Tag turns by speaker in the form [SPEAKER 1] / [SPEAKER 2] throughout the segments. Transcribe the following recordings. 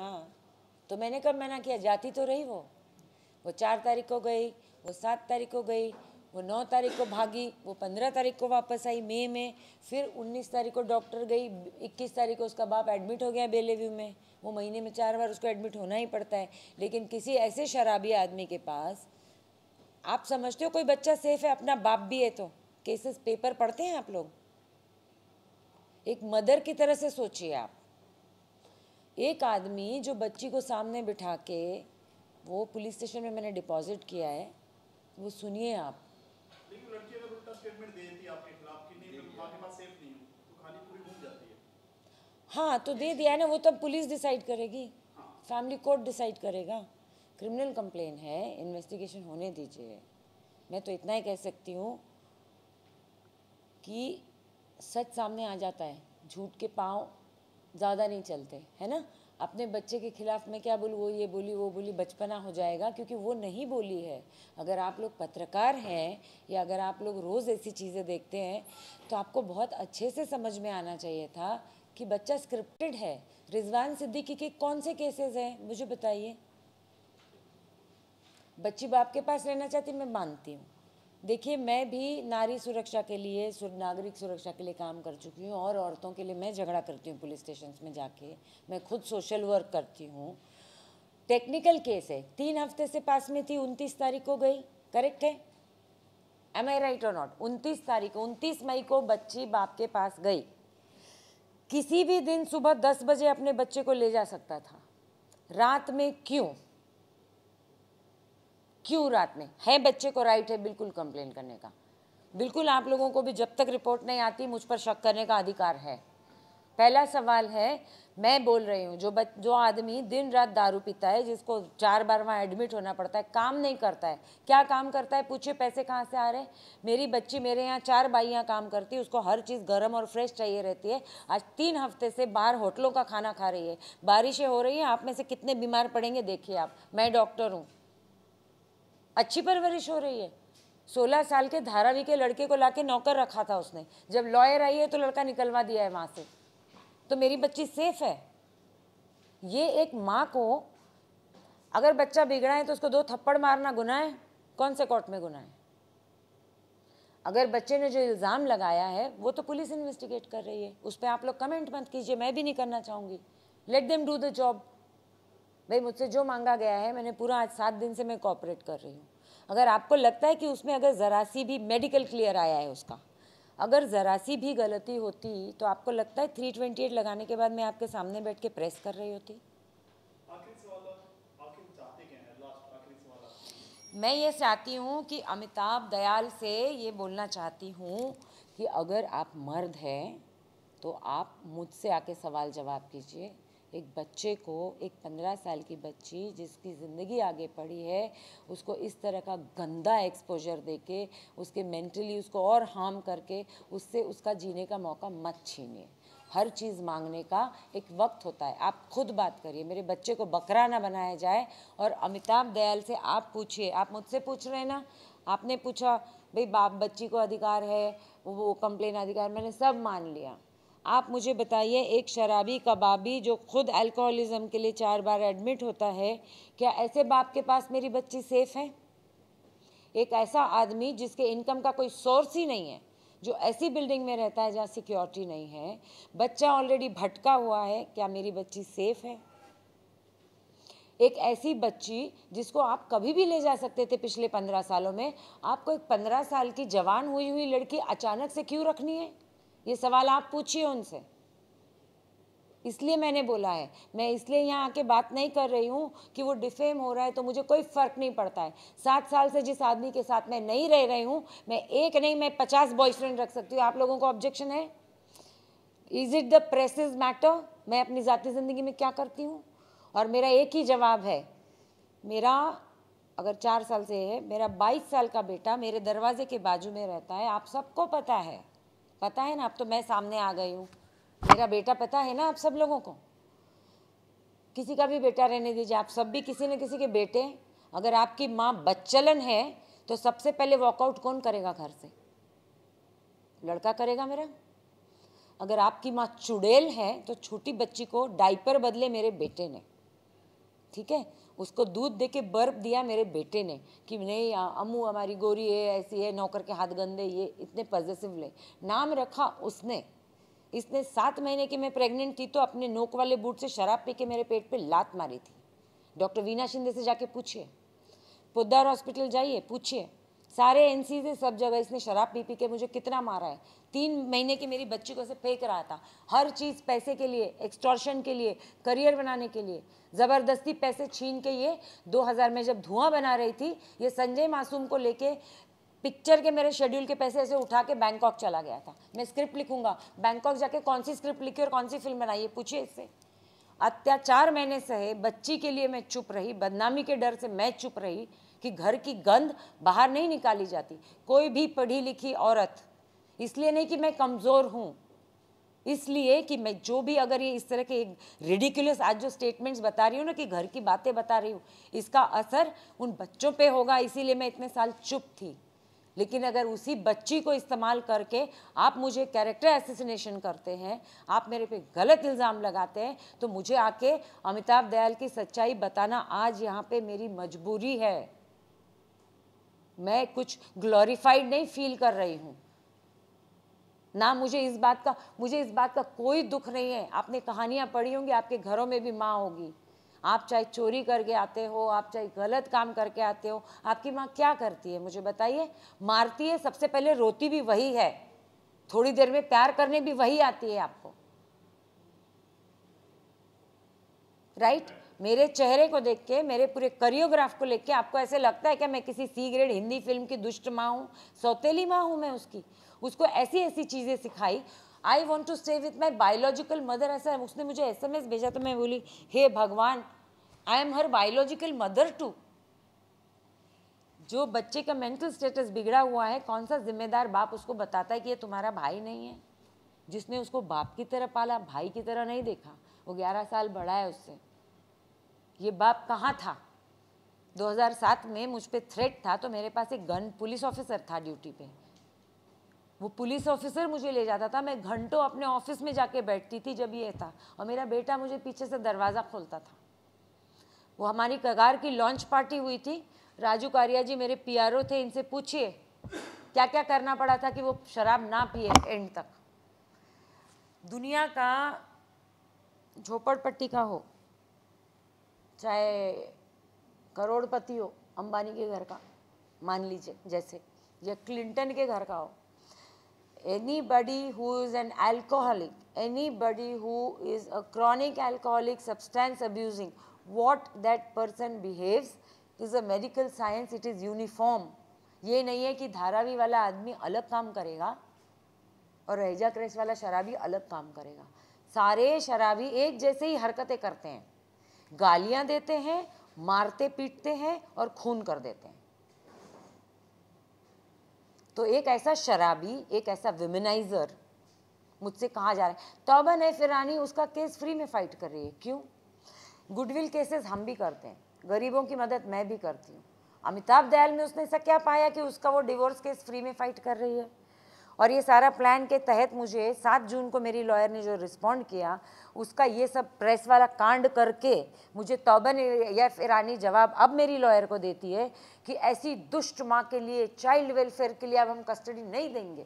[SPEAKER 1] हाँ तो मैंने कब मना किया जाती तो रही वो वो चार तारीख को गई वो सात तारीख को गई वो नौ तारीख को भागी वो पंद्रह तारीख को वापस आई मई में फिर उन्नीस तारीख को डॉक्टर गई इक्कीस तारीख को उसका बाप एडमिट हो गया बेलेव्यू में वो महीने में चार बार उसको एडमिट होना ही पड़ता है लेकिन किसी ऐसे शराबी आदमी के पास आप समझते हो कोई बच्चा सेफ है अपना बाप भी है तो केसेस पेपर पढ़ते हैं आप लोग एक मदर की तरह से सोचिए आप एक आदमी जो बच्ची को सामने बिठा के वो पुलिस स्टेशन में मैंने डिपॉजिट किया है वो सुनिए आप तो तो हाँ तो दे दिया है ना वो तब पुलिस डिसाइड करेगी फैमिली कोर्ट डिसाइड करेगा क्रिमिनल कंप्लेन है इन्वेस्टिगेशन होने दीजिए मैं तो इतना ही कह सकती हूँ कि सच सामने आ जाता है झूठ के पाँव ज़्यादा नहीं चलते है ना अपने बच्चे के खिलाफ मैं क्या बोलूँ वो ये बोली वो बोली बचपना हो जाएगा क्योंकि वो नहीं बोली है अगर आप लोग पत्रकार हैं या अगर आप लोग रोज़ ऐसी चीज़ें देखते हैं तो आपको बहुत अच्छे से समझ में आना चाहिए था कि बच्चा स्क्रिप्टेड है रिजवान सिद्दीकी के कौन से केसेस हैं मुझे बताइए बच्ची बाप के पास रहना चाहती मैं मानती हूँ देखिए मैं भी नारी सुरक्षा के लिए नागरिक सुरक्षा के लिए काम कर चुकी हूँ और औरतों के लिए मैं झगड़ा करती हूँ पुलिस स्टेशन में जाके मैं खुद सोशल वर्क करती हूँ टेक्निकल केस है तीन हफ्ते से पास में थी उनतीस तारीख को गई करेक्ट है एम आई राइट और नॉट उनतीस तारीख को उनतीस मई को बच्ची बाप के पास गई किसी भी दिन सुबह दस बजे अपने बच्चे को ले जा सकता था रात में क्यों क्यों रात में है बच्चे को राइट है बिल्कुल कंप्लेन करने का बिल्कुल आप लोगों को भी जब तक रिपोर्ट नहीं आती मुझ पर शक करने का अधिकार है पहला सवाल है मैं बोल रही हूँ जो बच जो आदमी दिन रात दारू पीता है जिसको चार बार वहाँ एडमिट होना पड़ता है काम नहीं करता है क्या काम करता है पूछे पैसे कहाँ से आ रहे मेरी बच्ची मेरे यहाँ चार बाइयाँ काम करती है उसको हर चीज़ गर्म और फ्रेश चाहिए रहती है आज तीन हफ्ते से बाहर होटलों का खाना खा रही है बारिशें हो रही हैं आप में से कितने बीमार पड़ेंगे देखिए आप मैं डॉक्टर हूँ अच्छी परवरिश हो रही है सोलह साल के धारावी के लड़के को लाके नौकर रखा था उसने जब लॉयर आई है तो लड़का निकलवा दिया है वहाँ से तो मेरी बच्ची सेफ है ये एक माँ को अगर बच्चा बिगड़ा है तो उसको दो थप्पड़ मारना गुना है कौन से कोर्ट में गुना है अगर बच्चे ने जो इल्ज़ाम लगाया है वो तो पुलिस इन्वेस्टिगेट कर रही है उस पर आप लोग कमेंट मत कीजिए मैं भी नहीं करना चाहूँगी let them do the job भाई मुझसे जो मांगा गया है मैंने पूरा आज सात दिन से मैं कॉपरेट कर रही हूँ अगर आपको लगता है कि उसमें अगर ज़रा सी भी मेडिकल क्लियर आया है उसका अगर ज़रा सी भी गलती होती तो आपको लगता है थ्री ट्वेंटी एट लगाने के बाद मैं आपके सामने बैठ के प्रेस कर रही होती मैं ये चाहती हूँ कि अमिताभ दयाल से ये बोलना चाहती हूँ कि अगर आप मर्द हैं तो आप मुझसे आके सवाल जवाब कीजिए एक बच्चे को एक पंद्रह साल की बच्ची जिसकी ज़िंदगी आगे पड़ी है उसको इस तरह का गंदा एक्सपोजर दे के उसके मेंटली उसको और हार्म करके उससे उसका जीने का मौका मत छीनिए हर चीज़ मांगने का एक वक्त होता है आप खुद बात करिए मेरे बच्चे को बकरा ना बनाया जाए और अमिताभ दयाल से आप पूछिए आप मुझसे पूछ रहे हैं ना आपने पूछा भाई बाप बच्ची को अधिकार है वो कंप्लेन अधिकार मैंने सब मान लिया आप मुझे बताइए एक शराबी कबाबी जो खुद अल्कोहलिज्म के लिए चार बार एडमिट होता है क्या ऐसे बाप के पास मेरी बच्ची सेफ़ है एक ऐसा आदमी जिसके इनकम का कोई सोर्स ही नहीं है जो ऐसी बिल्डिंग में रहता है जहाँ सिक्योरिटी नहीं है बच्चा ऑलरेडी भटका हुआ है क्या मेरी बच्ची सेफ़ है एक ऐसी बच्ची जिसको आप कभी भी ले जा सकते थे पिछले पंद्रह सालों में आपको एक पंद्रह साल की जवान हुई हुई लड़की अचानक से क्यों रखनी है ये सवाल आप पूछिए उनसे इसलिए मैंने बोला है मैं इसलिए यहाँ आके बात नहीं कर रही हूँ कि वो डिफेम हो रहा है तो मुझे कोई फ़र्क नहीं पड़ता है सात साल से जिस आदमी के साथ मैं नहीं रह रही हूँ मैं एक नहीं मैं पचास बॉयफ्रेंड रख सकती हूँ आप लोगों को ऑब्जेक्शन है is it the is matter मैं अपनी ज़ाती ज़िंदगी में क्या करती हूँ और मेरा एक ही जवाब है मेरा अगर चार साल से है मेरा बाईस साल का बेटा मेरे दरवाजे के बाजू में रहता है आप सबको पता है पता है ना अब तो मैं सामने आ गई हूँ मेरा बेटा पता है ना आप सब लोगों को किसी का भी बेटा रहने दीजिए आप सब भी किसी न किसी के बेटे अगर आपकी माँ बच्चलन है तो सबसे पहले वॉकआउट कौन करेगा घर से लड़का करेगा मेरा अगर आपकी माँ चुड़ैल है तो छोटी बच्ची को डाइपर बदले मेरे बेटे ने ठीक है उसको दूध दे के बर्फ दिया मेरे बेटे ने कि नहीं अम्मू हमारी गोरी है ऐसी है नौकर के हाथ गंदे ये इतने पॉजिटिव ले नाम रखा उसने इसने सात महीने की मैं प्रेग्नेंट थी तो अपने नोक वाले बूट से शराब पी के मेरे पेट पे लात मारी थी डॉक्टर वीना शिंदे से जाके पूछिए पोदार हॉस्पिटल जाइए पूछिए सारे एन से सब जगह इसने शराब पी पी के मुझे कितना मारा है तीन महीने की मेरी बच्ची को ऐसे फेंक रहा था हर चीज़ पैसे के लिए एक्सटॉर्शन के लिए करियर बनाने के लिए ज़बरदस्ती पैसे छीन के ये 2000 में जब धुआं बना रही थी ये संजय मासूम को लेके पिक्चर के मेरे शेड्यूल के पैसे ऐसे उठा के बैंकॉक चला गया था मैं स्क्रिप्ट लिखूंगा बैंकॉक जाके कौन सी स्क्रिप्ट लिखी और कौन सी फिल्म बनाई है पूछिए इससे अत्याचार मैंने सहे बच्ची के लिए मैं चुप रही बदनामी के डर से मैं चुप रही कि घर की गंध बाहर नहीं निकाली जाती कोई भी पढ़ी लिखी औरत इसलिए नहीं कि मैं कमज़ोर हूँ इसलिए कि मैं जो भी अगर ये इस तरह के रेडिकुलस आज जो स्टेटमेंट्स बता रही हूँ ना कि घर की बातें बता रही हूँ इसका असर उन बच्चों पे होगा इसीलिए मैं इतने साल चुप थी लेकिन अगर उसी बच्ची को इस्तेमाल करके आप मुझे कैरेक्टर एसेसिनेशन करते हैं आप मेरे पे गलत इल्ज़ाम लगाते हैं तो मुझे आके अमिताभ दयाल की सच्चाई बताना आज यहाँ पे मेरी मजबूरी है मैं कुछ ग्लोरीफाइड नहीं फील कर रही हूँ ना मुझे इस बात का मुझे इस बात का कोई दुख नहीं है आपने कहानियाँ पढ़ी होंगी आपके घरों में भी माँ होगी आप चाहे चोरी करके आते हो आप चाहे गलत काम करके आते हो आपकी माँ क्या करती है मुझे बताइए मारती है सबसे पहले रोती भी वही है थोड़ी देर में प्यार करने भी वही आती है आपको राइट right? मेरे चेहरे को देख के मेरे पूरे करियोग्राफ को लेके आपको ऐसे लगता है कि मैं किसी सी ग्रेड हिंदी फिल्म की दुष्ट माँ हूँ सौतेली माँ हूँ मैं उसकी उसको ऐसी ऐसी चीज़ें सिखाई I want to stay with my biological mother ऐसा उसने मुझे एस एम एस भेजा तो मैं बोली हे hey भगवान I am her biological mother too जो बच्चे का मेंटल स्टेटस बिगड़ा हुआ है कौन सा जिम्मेदार बाप उसको बताता है कि ये तुम्हारा भाई नहीं है जिसने उसको बाप की तरह पाला भाई की तरह नहीं देखा वो ग्यारह साल बड़ा है उससे ये बाप कहाँ था 2007 में मुझ पर थ्रेट था तो मेरे पास एक गन पुलिस ऑफिसर था ड्यूटी पे वो पुलिस ऑफिसर मुझे ले जाता था मैं घंटों अपने ऑफिस में जाके बैठती थी जब ये था और मेरा बेटा मुझे पीछे से दरवाज़ा खोलता था वो हमारी कगार की लॉन्च पार्टी हुई थी राजू कारिया जी मेरे पीआरओ थे इनसे पूछिए क्या क्या करना पड़ा था कि वो शराब ना पिए एंड तक दुनिया का झोपड़पट्टी का हो चाहे करोड़पति हो अंबानी के घर का मान लीजिए जैसे या क्लिंटन के घर का हो anybody who is an alcoholic, anybody who is a chronic alcoholic substance abusing, what that person behaves is a medical science, it is uniform. ye nahi hai ki dharavi wala aadmi alag kaam karega aur raja क्रेश wala sharabi alag kaam karega sare sharabi ek jaise hi harkatein karte hain galiyan dete hain marte पीटते hain aur khoon kar dete hain तो एक ऐसा शराबी एक ऐसा विमेनाइज़र मुझसे कहा जा रहा है तोबा नए फिरानी उसका केस फ्री में फाइट कर रही है क्यों गुडविल केसेस हम भी करते हैं गरीबों की मदद मैं भी करती हूँ अमिताभ दयाल में उसने ऐसा क्या पाया कि उसका वो डिवोर्स केस फ्री में फाइट कर रही है और ये सारा प्लान के तहत मुझे सात जून को मेरी लॉयर ने जो रिस्पॉन्ड किया उसका ये सब प्रेस वाला कांड करके मुझे तौबन या फिरानी जवाब अब मेरी लॉयर को देती है कि ऐसी दुष्ट माँ के लिए चाइल्ड वेलफेयर के लिए अब हम कस्टडी नहीं देंगे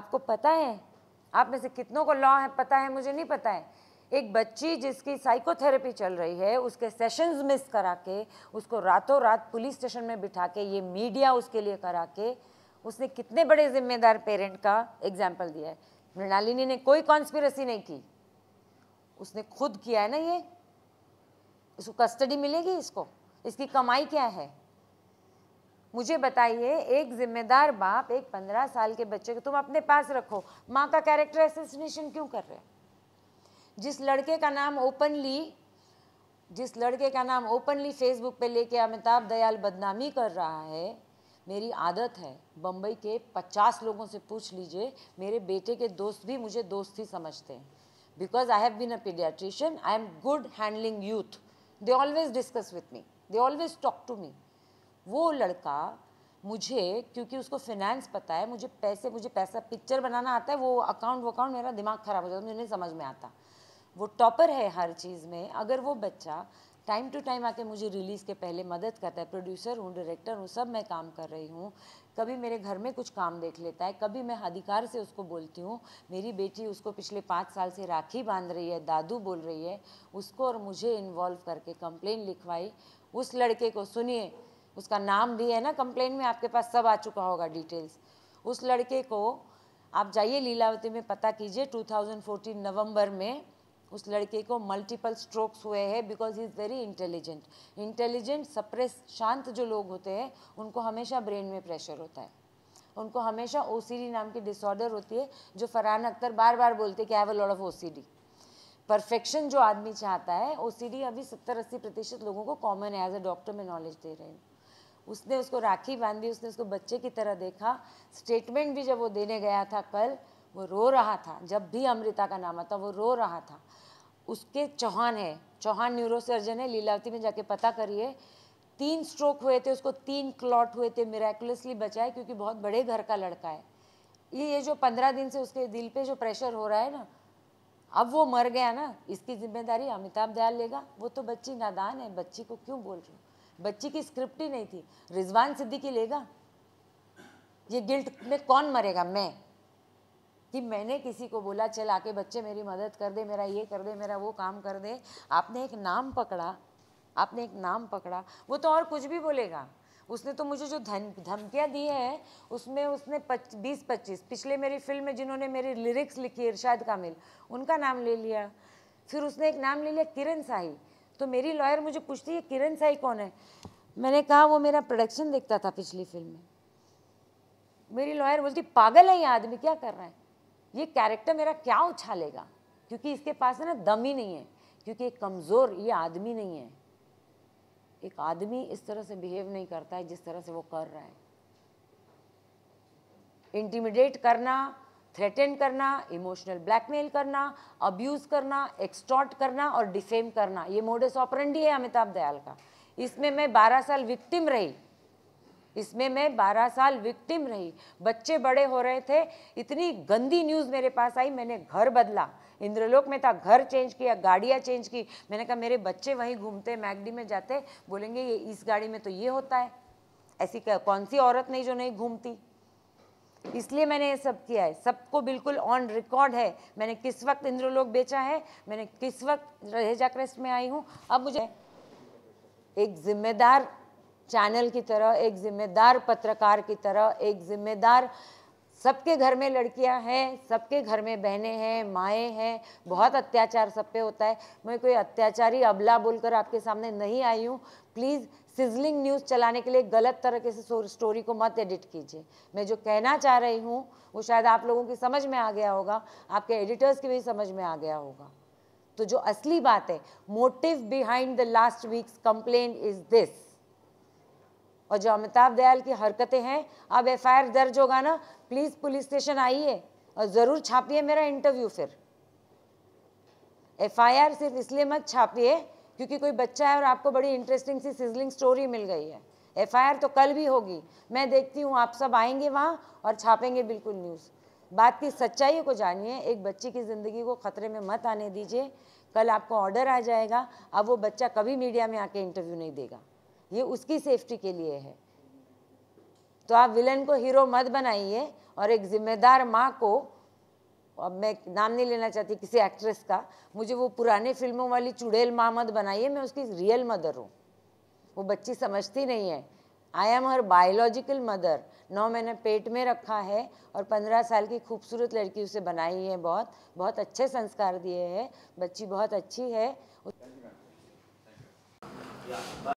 [SPEAKER 1] आपको पता है आप में से कितनों को लॉ है पता है मुझे नहीं पता है एक बच्ची जिसकी साइकोथेरेपी चल रही है उसके सेशंस मिस करा के उसको रातों रात पुलिस स्टेशन में बिठा के ये मीडिया उसके लिए करा के उसने कितने बड़े जिम्मेदार पेरेंट का एग्जाम्पल दिया है मृणालिनी ने कोई कॉन्स्पिरसी नहीं की उसने खुद किया है ना ये इसको कस्टडी मिलेगी इसको इसकी कमाई क्या है मुझे बताइए एक जिम्मेदार बाप एक पंद्रह साल के बच्चे को तुम अपने पास रखो माँ का कैरेक्टर एसोसिनेशन क्यों कर रहे जिस लड़के का नाम ओपनली जिस लड़के का नाम ओपनली फेसबुक पे लेके अमिताभ दयाल बदनामी कर रहा है मेरी आदत है बम्बई के पचास लोगों से पूछ लीजिए मेरे बेटे के दोस्त भी मुझे दोस्त ही समझते हैं because I have been a paediatrician I am good handling youth they always discuss with me they always talk to me वो लड़का मुझे क्योंकि उसको फिनेंस पता है मुझे पैसे मुझे पैसा पिक्चर बनाना आता है वो अकाउंट वकाउंट मेरा दिमाग ख़राब हो जाता है मुझे नहीं समझ में आता वो टॉपर है हर चीज़ में अगर वो बच्चा टाइम टू टाइम आके मुझे रिलीज़ के पहले मदद करता है प्रोड्यूसर हूँ डायरेक्टर हूँ सब मैं काम कर रही हूँ कभी मेरे घर में कुछ काम देख लेता है कभी मैं अधिकार से उसको बोलती हूँ मेरी बेटी उसको पिछले पाँच साल से राखी बांध रही है दादू बोल रही है उसको और मुझे इन्वॉल्व करके कंप्लेन लिखवाई उस लड़के को सुनिए उसका नाम भी है ना कंप्लेन में आपके पास सब आ चुका होगा डिटेल्स उस लड़के को आप जाइए लीलावती में पता कीजिए 2014 नवंबर में उस लड़के को मल्टीपल स्ट्रोक्स हुए हैं because he is very intelligent intelligent suppress शांत जो लोग होते हैं उनको हमेशा ब्रेन में प्रेशर होता है उनको हमेशा ओ नाम की डिसऑर्डर होती है जो फरहान अख्तर बार बार बोलते कि I have of oh perfection जो आदमी चाहता है ओ अभी सत्तर अस्सी प्रतिशत लोगों को कॉमन है एज अ डॉक्टर में नॉलेज दे रहे हैं उसने उसको राखी बांधी उसने उसको बच्चे की तरह देखा स्टेटमेंट भी जब वो देने गया था कल वो रो रहा था जब भी अमृता का नाम आता वो रो रहा था उसके चौहान है चौहान न्यूरोसर्जन है लीलावती में जाके पता करिए तीन स्ट्रोक हुए थे उसको तीन क्लॉट हुए थे मेरेकुलसली बचाए क्योंकि बहुत बड़े घर का लड़का है ये ये जो पंद्रह दिन से उसके दिल पे जो प्रेशर हो रहा है ना अब वो मर गया ना इसकी जिम्मेदारी अमिताभ दयाल लेगा वो तो बच्ची नादान है बच्ची को क्यों बोल रही हूँ बच्ची की स्क्रिप्ट ही नहीं थी रिजवान सिद्दीकी लेगा ये गिल्ट में कौन मरेगा मैं कि मैंने किसी को बोला चल आके बच्चे मेरी मदद कर दे मेरा ये कर दे मेरा वो काम कर दे आपने एक नाम पकड़ा आपने एक नाम पकड़ा वो तो और कुछ भी बोलेगा उसने तो मुझे जो धमकियाँ दी है उसमें उसने पच, बीस पच्चीस पिछले मेरी फिल्म में जिन्होंने मेरी लिरिक्स लिखी इरशाद कामिल उनका नाम ले लिया फिर उसने एक नाम ले लिया किरण साही तो मेरी लॉयर मुझे पूछती है किरण साई कौन है मैंने कहा वो मेरा प्रोडक्शन देखता था पिछली फिल्म में मेरी लॉयर बोलती पागल है ये आदमी क्या कर रहा है ये कैरेक्टर मेरा क्या उछालेगा क्योंकि इसके पास है ना दम ही नहीं है क्योंकि एक कमज़ोर ये आदमी नहीं है एक आदमी इस तरह से बिहेव नहीं करता है जिस तरह से वो कर रहा है इंटीमिडेट करना थ्रेटन करना इमोशनल ब्लैकमेल करना अब्यूज़ करना एक्सटॉर्ट करना और डिफेम करना ये मोडस ऑपरेंडी है अमिताभ दयाल का इसमें मैं 12 साल विक्टिम रही इसमें मैं 12 साल विक्टिम रही बच्चे बड़े हो रहे थे इतनी गंदी न्यूज़ मेरे पास आई मैंने घर बदला इंद्रलोक में था घर चेंज किया गाड़ियाँ चेंज की मैंने कहा मेरे बच्चे वहीं घूमते मैगडी में जाते बोलेंगे ये इस गाड़ी में तो ये होता है ऐसी कौन सी औरत नहीं जो नहीं घूमती इसलिए मैंने ये सब किया है सबको बिल्कुल ऑन रिकॉर्ड है मैंने किस वक्त इंद्रलोक बेचा है मैंने किस वक्त रहेजा क्रेस्ट में आई हूँ अब मुझे एक जिम्मेदार चैनल की तरह एक जिम्मेदार पत्रकार की तरह एक जिम्मेदार सबके घर में लड़कियां हैं सबके घर में बहनें हैं माएँ हैं बहुत अत्याचार सब पे होता है मैं कोई अत्याचारी अबला बोलकर आपके सामने नहीं आई हूँ प्लीज़ सिजलिंग न्यूज़ चलाने के लिए गलत तरीके से स्टोरी को मत एडिट कीजिए मैं जो कहना चाह रही हूँ वो शायद आप लोगों की समझ में आ गया होगा आपके एडिटर्स की भी समझ में आ गया होगा तो जो असली बात है motive behind the last weeks complain is this और जो अमिताभ दयाल की हरकतें हैं अब एफ दर्ज होगा ना प्लीज़ पुलिस स्टेशन आइए और ज़रूर छापिए मेरा इंटरव्यू फिर एफ सिर्फ इसलिए मत छापिए क्योंकि कोई बच्चा है और आपको बड़ी इंटरेस्टिंग सी सिजलिंग स्टोरी मिल गई है एफ तो कल भी होगी मैं देखती हूँ आप सब आएंगे वहाँ और छापेंगे बिल्कुल न्यूज़ बात की सच्चाई को जानिए एक बच्ची की ज़िंदगी को ख़तरे में मत आने दीजिए कल आपको ऑर्डर आ जाएगा अब वो बच्चा कभी मीडिया में आके इंटरव्यू नहीं देगा ये उसकी सेफ्टी के लिए है तो आप विलन को हीरो मत बनाइए और एक जिम्मेदार माँ को अब मैं नाम नहीं लेना चाहती किसी एक्ट्रेस का मुझे वो पुराने फिल्मों वाली चुड़ैल माँ मत बनाइए मैं उसकी रियल मदर हूँ वो बच्ची समझती नहीं है I am her biological mother नौ मैंने पेट में रखा है और पंद्रह साल की खूबसूरत लड़की उसे बनाई है बहुत बहुत अच्छे संस्कार दिए हैं बच्ची बहुत अच्छी है